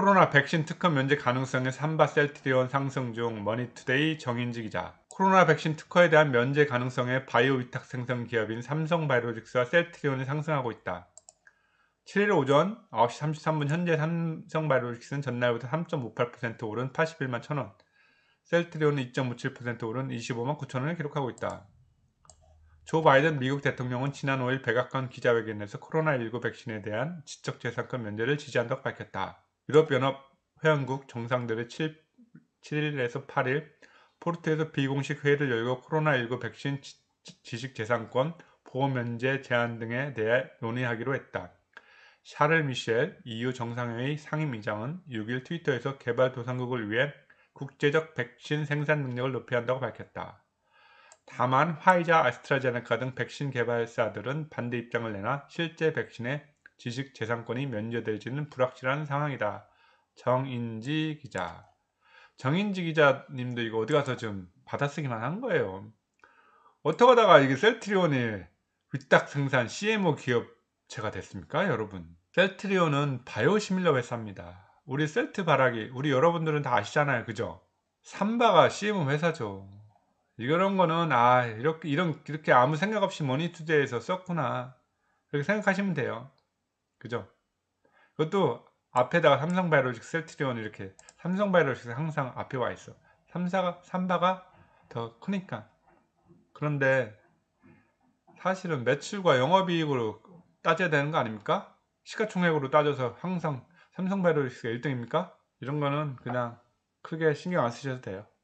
코로나 백신 특허 면제 가능성에 삼바 셀트리온 상승 중 머니투데이 정인지 기자. 코로나 백신 특허에 대한 면제 가능성에 바이오 위탁 생성 기업인 삼성바이오직스와 셀트리온이 상승하고 있다. 7일 오전 9시 33분 현재 삼성바이오직스는 전날부터3.58% 오른 81만 천원, 셀트리온은 2.57% 오른 25만 9천원을 기록하고 있다. 조 바이든 미국 대통령은 지난 5일 백악관 기자회견에서 코로나19 백신에 대한 지적재산권 면제를 지지한다고 밝혔다. 유럽연합 회원국 정상들의 칠 7일에서 8일 포르투에서 비공식 회의를 열고 코로나19 백신 지식재산권, 보호 면제 제한 등에 대해 논의하기로 했다. 샤를 미셸 EU 정상회의 상임위장은 6일 트위터에서 개발도상국을 위해 국제적 백신 생산 능력을 높여야 한다고 밝혔다. 다만 화이자, 아스트라제네카 등 백신 개발사들은 반대 입장을 내나 실제 백신의 지식 재산권이 면제될지는 불확실한 상황이다. 정인지 기자. 정인지 기자님도 이거 어디 가서 좀 받아쓰기만 한 거예요. 어떻게 하다가 이게 셀트리온이 위탁 생산 CMO 기업체가 됐습니까, 여러분? 셀트리온은 바이오시밀러 회사입니다. 우리 셀트 바라기, 우리 여러분들은 다 아시잖아요, 그죠? 삼바가 CMO 회사죠. 이런 거는 아 이렇게 이런 이렇게 아무 생각 없이 머니투데이에서 썼구나 그렇게 생각하시면 돼요. 그죠? 그것도 앞에다가 삼성 바이오직 셀트리온 이렇게 삼성 바이오직이 항상 앞에 와 있어. 3사가 3바가 더 크니까. 그런데 사실은 매출과 영업이익으로 따져야 되는 거 아닙니까? 시가총액으로 따져서 항상 삼성 바이오직스가 1등입니까? 이런 거는 그냥 크게 신경 안 쓰셔도 돼요.